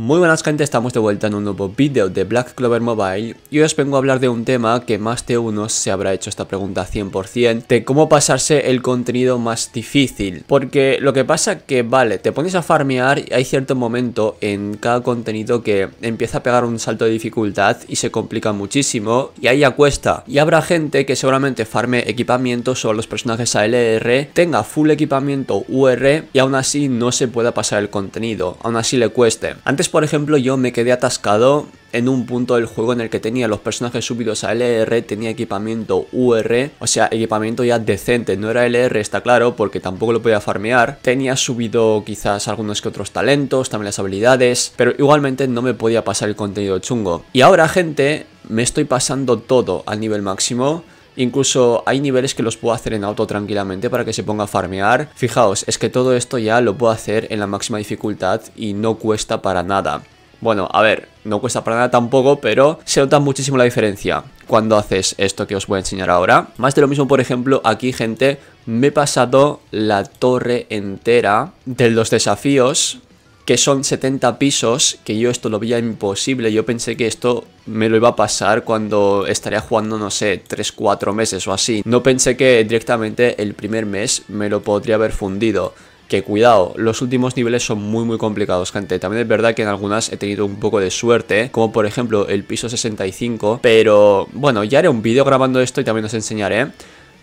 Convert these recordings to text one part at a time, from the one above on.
Muy buenas gente, estamos de vuelta en un nuevo vídeo de Black Clover Mobile y hoy os vengo a hablar de un tema que más de uno se habrá hecho esta pregunta 100% de cómo pasarse el contenido más difícil porque lo que pasa que vale, te pones a farmear y hay cierto momento en cada contenido que empieza a pegar un salto de dificultad y se complica muchísimo y ahí ya cuesta y habrá gente que seguramente farme equipamientos o los personajes ALR tenga full equipamiento UR y aún así no se pueda pasar el contenido, aún así le cueste por ejemplo, yo me quedé atascado en un punto del juego en el que tenía los personajes subidos a LR, e tenía equipamiento UR, o sea, equipamiento ya decente, no era LR, e está claro, porque tampoco lo podía farmear, tenía subido quizás algunos que otros talentos, también las habilidades, pero igualmente no me podía pasar el contenido chungo. Y ahora, gente, me estoy pasando todo al nivel máximo, Incluso hay niveles que los puedo hacer en auto tranquilamente para que se ponga a farmear. Fijaos, es que todo esto ya lo puedo hacer en la máxima dificultad y no cuesta para nada. Bueno, a ver, no cuesta para nada tampoco, pero se nota muchísimo la diferencia cuando haces esto que os voy a enseñar ahora. Más de lo mismo, por ejemplo, aquí, gente, me he pasado la torre entera de los desafíos que son 70 pisos, que yo esto lo veía imposible, yo pensé que esto me lo iba a pasar cuando estaría jugando, no sé, 3-4 meses o así. No pensé que directamente el primer mes me lo podría haber fundido. Que cuidado, los últimos niveles son muy muy complicados, gente. También es verdad que en algunas he tenido un poco de suerte, como por ejemplo el piso 65. Pero bueno, ya haré un vídeo grabando esto y también os enseñaré.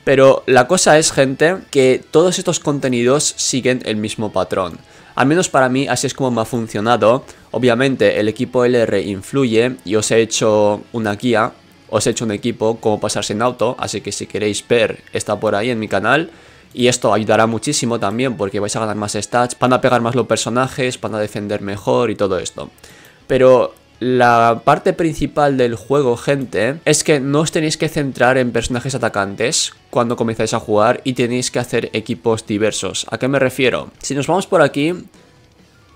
Pero la cosa es, gente, que todos estos contenidos siguen el mismo patrón. Al menos para mí así es como me ha funcionado. Obviamente el equipo LR influye y os he hecho una guía, os he hecho un equipo como pasarse en auto, así que si queréis ver está por ahí en mi canal. Y esto ayudará muchísimo también porque vais a ganar más stats, van a pegar más los personajes, van a defender mejor y todo esto. Pero la parte principal del juego, gente, es que no os tenéis que centrar en personajes atacantes cuando comenzáis a jugar y tenéis que hacer equipos diversos. ¿A qué me refiero? Si nos vamos por aquí,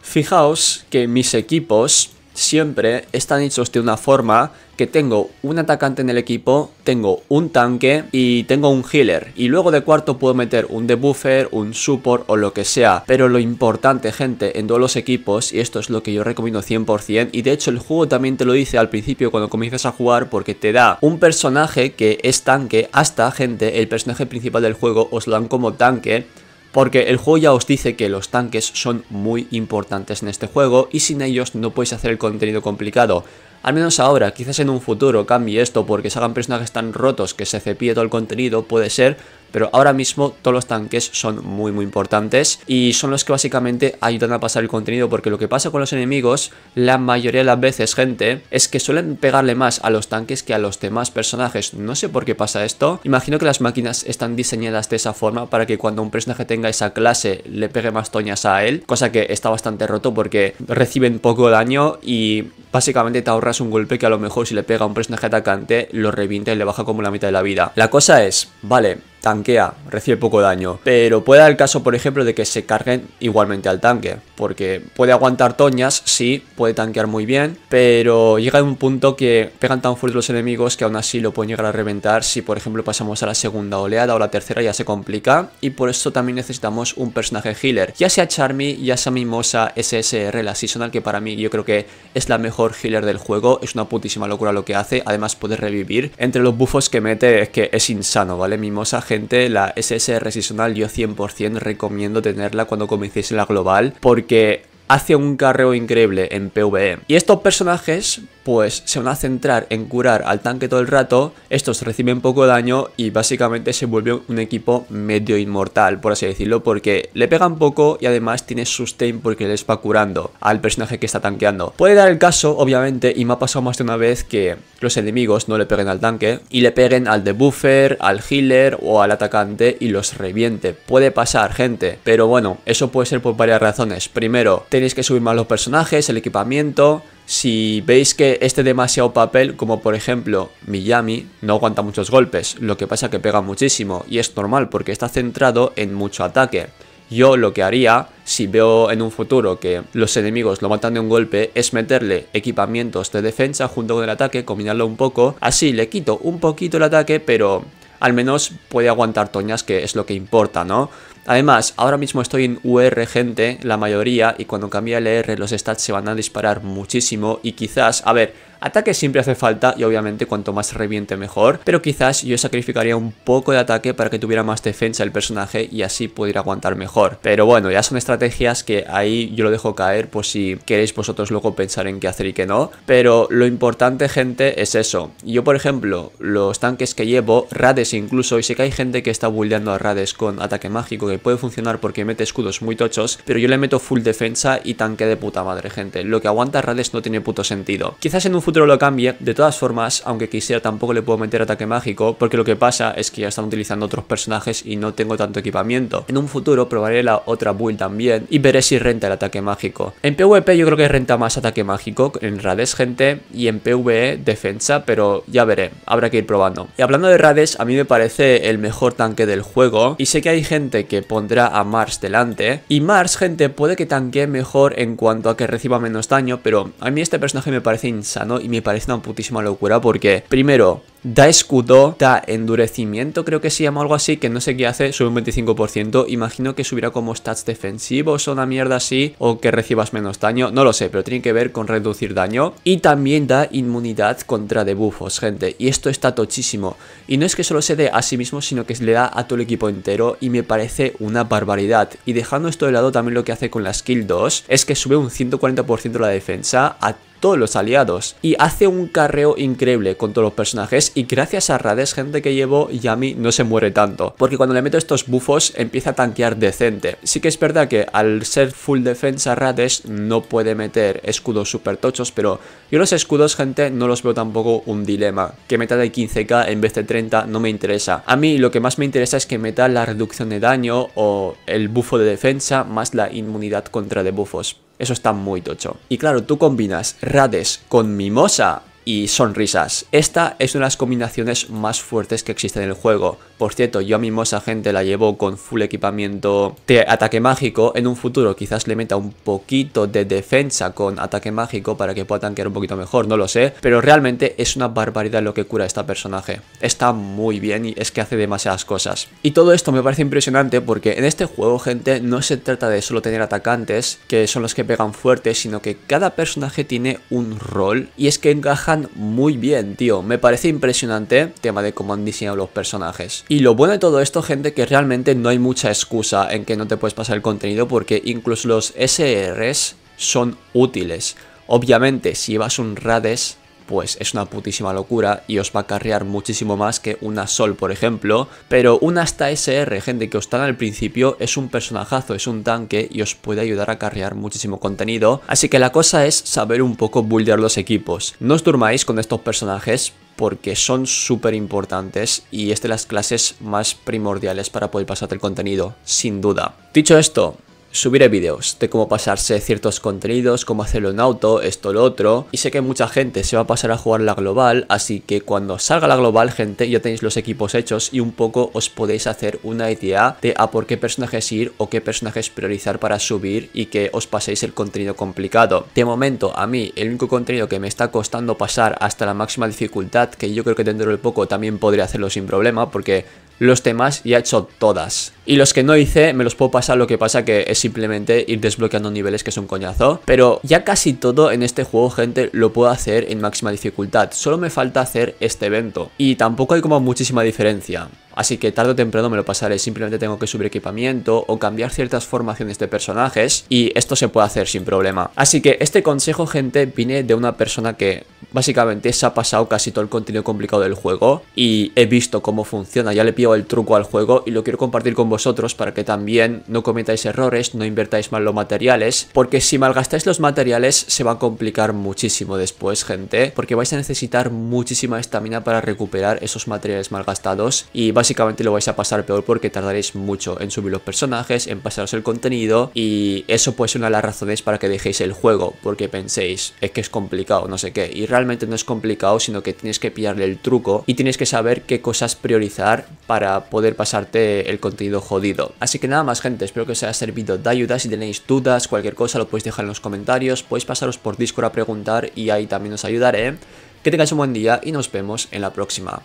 fijaos que mis equipos siempre están hechos de una forma que tengo un atacante en el equipo, tengo un tanque y tengo un healer. Y luego de cuarto puedo meter un debuffer, un support o lo que sea. Pero lo importante, gente, en todos los equipos, y esto es lo que yo recomiendo 100%, y de hecho el juego también te lo dice al principio cuando comienzas a jugar porque te da un personaje que es tanque, hasta, gente, el personaje principal del juego os lo dan como tanque, porque el juego ya os dice que los tanques son muy importantes en este juego y sin ellos no podéis hacer el contenido complicado. Al menos ahora, quizás en un futuro cambie esto porque salgan personajes tan rotos que se cepille todo el contenido, puede ser, pero ahora mismo todos los tanques son muy muy importantes y son los que básicamente ayudan a pasar el contenido porque lo que pasa con los enemigos, la mayoría de las veces, gente, es que suelen pegarle más a los tanques que a los demás personajes. No sé por qué pasa esto. Imagino que las máquinas están diseñadas de esa forma para que cuando un personaje tenga esa clase le pegue más toñas a él, cosa que está bastante roto porque reciben poco daño y básicamente te ahorras un golpe que a lo mejor si le pega a un personaje atacante, lo revienta y le baja como la mitad de la vida. La cosa es, vale, tanquea, recibe poco daño. Pero puede dar el caso, por ejemplo, de que se carguen igualmente al tanque. Porque puede aguantar toñas, sí, puede tanquear muy bien. Pero llega un punto que pegan tan fuerte los enemigos que aún así lo pueden llegar a reventar. Si, por ejemplo, pasamos a la segunda oleada o la tercera ya se complica. Y por eso también necesitamos un personaje healer. Ya sea Charmy, ya sea Mimosa SSR, la seasonal, que para mí yo creo que es la mejor healer del juego. Es una putísima locura lo que hace. Además puede revivir. Entre los buffos que mete es que es insano, ¿vale? Mimosa gente, la SSR seasonal yo 100% recomiendo tenerla cuando comencéis la global porque hace un carreo increíble en PvE. Y estos personajes pues se van a centrar en curar al tanque todo el rato, estos reciben poco daño y básicamente se vuelve un equipo medio inmortal, por así decirlo, porque le pegan poco y además tiene sustain porque les va curando al personaje que está tanqueando. Puede dar el caso, obviamente, y me ha pasado más de una vez que los enemigos no le peguen al tanque y le peguen al debuffer, al healer o al atacante y los reviente. Puede pasar, gente, pero bueno, eso puede ser por varias razones. Primero, tenéis que subir más los personajes, el equipamiento... Si veis que este demasiado papel, como por ejemplo Miyami, no aguanta muchos golpes, lo que pasa que pega muchísimo y es normal porque está centrado en mucho ataque. Yo lo que haría, si veo en un futuro que los enemigos lo matan de un golpe, es meterle equipamientos de defensa junto con el ataque, combinarlo un poco. Así le quito un poquito el ataque, pero al menos puede aguantar toñas, que es lo que importa, ¿no? Además, ahora mismo estoy en UR gente, la mayoría, y cuando cambie el ER los stats se van a disparar muchísimo y quizás, a ver, Ataque siempre hace falta y obviamente cuanto más reviente mejor, pero quizás yo sacrificaría un poco de ataque para que tuviera más defensa el personaje y así pudiera aguantar mejor. Pero bueno, ya son estrategias que ahí yo lo dejo caer por si queréis vosotros luego pensar en qué hacer y qué no. Pero lo importante, gente, es eso. Yo, por ejemplo, los tanques que llevo, Rades incluso, y sé que hay gente que está bulleando a Rades con ataque mágico que puede funcionar porque mete escudos muy tochos, pero yo le meto full defensa y tanque de puta madre, gente. Lo que aguanta Rades no tiene puto sentido. Quizás en un futuro lo cambie, de todas formas, aunque quisiera tampoco le puedo meter ataque mágico, porque lo que pasa es que ya están utilizando otros personajes y no tengo tanto equipamiento. En un futuro probaré la otra build también y veré si renta el ataque mágico. En PvP yo creo que renta más ataque mágico, en Rades gente, y en PvE defensa, pero ya veré, habrá que ir probando. Y hablando de Rades, a mí me parece el mejor tanque del juego, y sé que hay gente que pondrá a Mars delante, y Mars, gente, puede que tanque mejor en cuanto a que reciba menos daño, pero a mí este personaje me parece insano y me parece una putísima locura porque, primero, da escudo, da endurecimiento, creo que se llama algo así, que no sé qué hace, sube un 25%, imagino que subirá como stats defensivos o una mierda así, o que recibas menos daño, no lo sé, pero tiene que ver con reducir daño, y también da inmunidad contra debuffos, gente, y esto está tochísimo, y no es que solo se dé a sí mismo, sino que se le da a todo el equipo entero, y me parece una barbaridad, y dejando esto de lado, también lo que hace con la skill 2, es que sube un 140% la defensa a todos los aliados. Y hace un carreo increíble con todos los personajes y gracias a Rades, gente que llevo, Yami no se muere tanto. Porque cuando le meto estos bufos empieza a tanquear decente. Sí que es verdad que al ser full defensa Rades no puede meter escudos super tochos, pero yo los escudos, gente, no los veo tampoco un dilema. Que meta de 15k en vez de 30 no me interesa. A mí lo que más me interesa es que meta la reducción de daño o el bufo de defensa más la inmunidad contra bufos. Eso está muy tocho. Y claro, tú combinas Rades con Mimosa y sonrisas. Esta es una de las combinaciones más fuertes que existen en el juego. Por cierto, yo mi esa gente la llevo con full equipamiento de ataque mágico. En un futuro quizás le meta un poquito de defensa con ataque mágico para que pueda tanquear un poquito mejor, no lo sé. Pero realmente es una barbaridad lo que cura esta personaje. Está muy bien y es que hace demasiadas cosas. Y todo esto me parece impresionante porque en este juego, gente, no se trata de solo tener atacantes, que son los que pegan fuerte, sino que cada personaje tiene un rol y es que encaja muy bien, tío. Me parece impresionante el tema de cómo han diseñado los personajes. Y lo bueno de todo esto, gente, que realmente no hay mucha excusa en que no te puedes pasar el contenido porque incluso los SRs son útiles. Obviamente, si llevas un Rades, pues es una putísima locura y os va a carrear muchísimo más que una Sol, por ejemplo. Pero una hasta SR, gente, que os dan al principio, es un personajazo, es un tanque y os puede ayudar a carrear muchísimo contenido. Así que la cosa es saber un poco buildear los equipos. No os durmáis con estos personajes porque son súper importantes y es de las clases más primordiales para poder pasarte el contenido, sin duda. Dicho esto, Subiré vídeos de cómo pasarse ciertos contenidos, cómo hacerlo en auto, esto, lo otro. Y sé que mucha gente se va a pasar a jugar la global, así que cuando salga la global, gente, ya tenéis los equipos hechos y un poco os podéis hacer una idea de a por qué personajes ir o qué personajes priorizar para subir y que os paséis el contenido complicado. De momento, a mí, el único contenido que me está costando pasar hasta la máxima dificultad, que yo creo que dentro del poco también podría hacerlo sin problema, porque los temas ya he hecho todas. Y los que no hice me los puedo pasar, lo que pasa que es simplemente ir desbloqueando niveles que es un coñazo. Pero ya casi todo en este juego, gente, lo puedo hacer en máxima dificultad. Solo me falta hacer este evento. Y tampoco hay como muchísima diferencia. Así que tarde o temprano me lo pasaré, simplemente tengo que subir equipamiento o cambiar ciertas formaciones de personajes y esto se puede hacer sin problema. Así que este consejo, gente, vine de una persona que básicamente se ha pasado casi todo el contenido complicado del juego y he visto cómo funciona, ya le pido el truco al juego y lo quiero compartir con vosotros para que también no cometáis errores, no invertáis mal los materiales, porque si malgastáis los materiales se va a complicar muchísimo después, gente, porque vais a necesitar muchísima estamina para recuperar esos materiales malgastados y básicamente básicamente lo vais a pasar peor porque tardaréis mucho en subir los personajes, en pasaros el contenido y eso puede ser una de las razones para que dejéis el juego, porque penséis, es que es complicado, no sé qué, y realmente no es complicado, sino que tienes que pillarle el truco y tienes que saber qué cosas priorizar para poder pasarte el contenido jodido. Así que nada más gente, espero que os haya servido de ayuda, si tenéis dudas, cualquier cosa lo podéis dejar en los comentarios, podéis pasaros por Discord a preguntar y ahí también os ayudaré. Que tengáis un buen día y nos vemos en la próxima.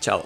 Chao.